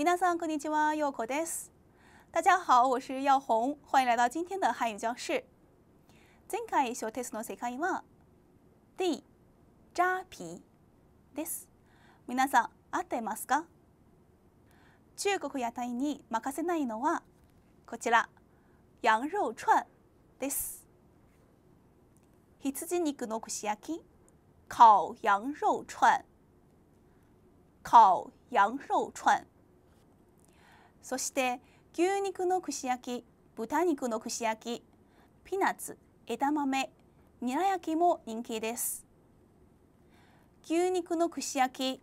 皆さんこんにちは、ようこです。大家好，我是耀红，欢迎来到今天的汉语教室。前回小テストの世界は D ジャーピーです。皆さん合ってますか？中国屋台に任せないのはこちら羊肉串です。羊肉の串焼き、烤羊肉串、烤羊肉串。そして牛肉の串焼き豚肉の串焼きピーナッツ枝豆ニラ焼きも人気です牛肉の串焼き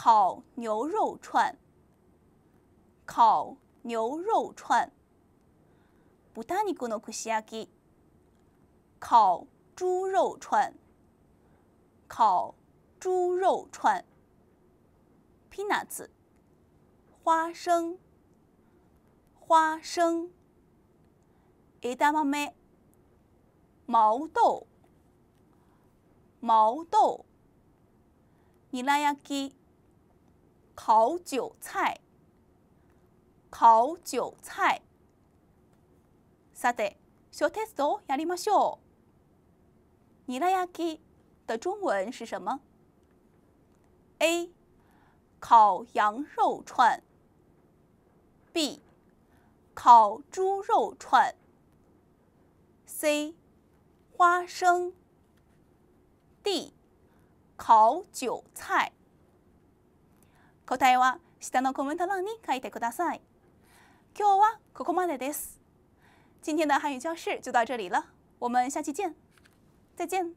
烤牛肉串烤牛肉串豚肉の串焼き烤猪肉串烤猪肉串ピーナッツ花生，花生，枝豆，毛豆，毛豆。にラヤキ、烤韭菜。烤韭菜。さて、小テストをやりましょう。ニラ焼き的中文是什么？A、烤羊肉串。B，烤猪肉串。C，花生。D，烤韭菜。答えは下のコメント欄に書いてください。今日はここまでです。今天的汉语教室就到这里了，我们下期见，再见。